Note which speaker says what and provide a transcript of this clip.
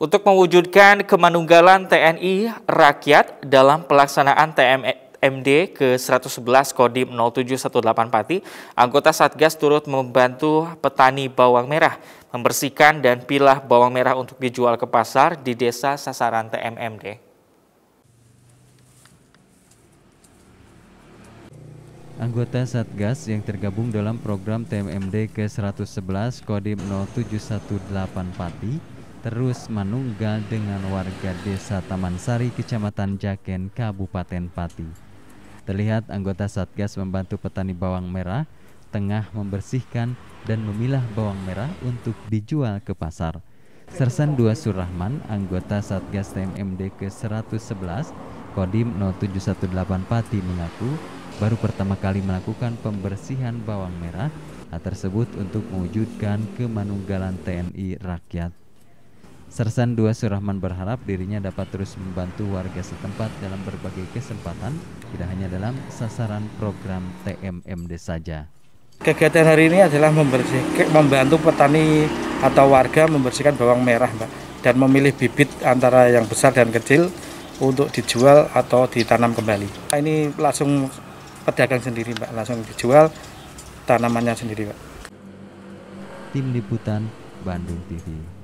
Speaker 1: untuk mewujudkan kemanunggalan TNI rakyat dalam pelaksanaan TMMD e ke-111 Kodim 0718 Pati, anggota Satgas turut membantu petani bawang merah membersihkan dan pilah bawang merah untuk dijual ke pasar di desa sasaran TMMD. E
Speaker 2: anggota Satgas yang tergabung dalam program TMMD e ke-111 Kodim 0718 Pati terus menunggal dengan warga desa Taman Sari, Kecamatan Jaken, Kabupaten Pati. Terlihat anggota Satgas membantu petani bawang merah tengah membersihkan dan memilah bawang merah untuk dijual ke pasar. Sersan Dua Surahman, anggota Satgas TMMD ke-111, Kodim 0718 Pati mengaku baru pertama kali melakukan pembersihan bawang merah tersebut untuk mewujudkan kemanunggalan TNI rakyat Sersan II Surahman berharap dirinya dapat terus membantu warga setempat dalam berbagai kesempatan, tidak hanya dalam sasaran program TMMD saja.
Speaker 3: Kegiatan hari ini adalah membersihkan, membantu petani atau warga membersihkan bawang merah, Mbak, dan memilih bibit antara yang besar dan kecil untuk dijual atau ditanam kembali. Ini langsung pedagang sendiri, Mbak, langsung dijual tanamannya
Speaker 4: sendiri, Mbak. Tim Liputan Bandung TV.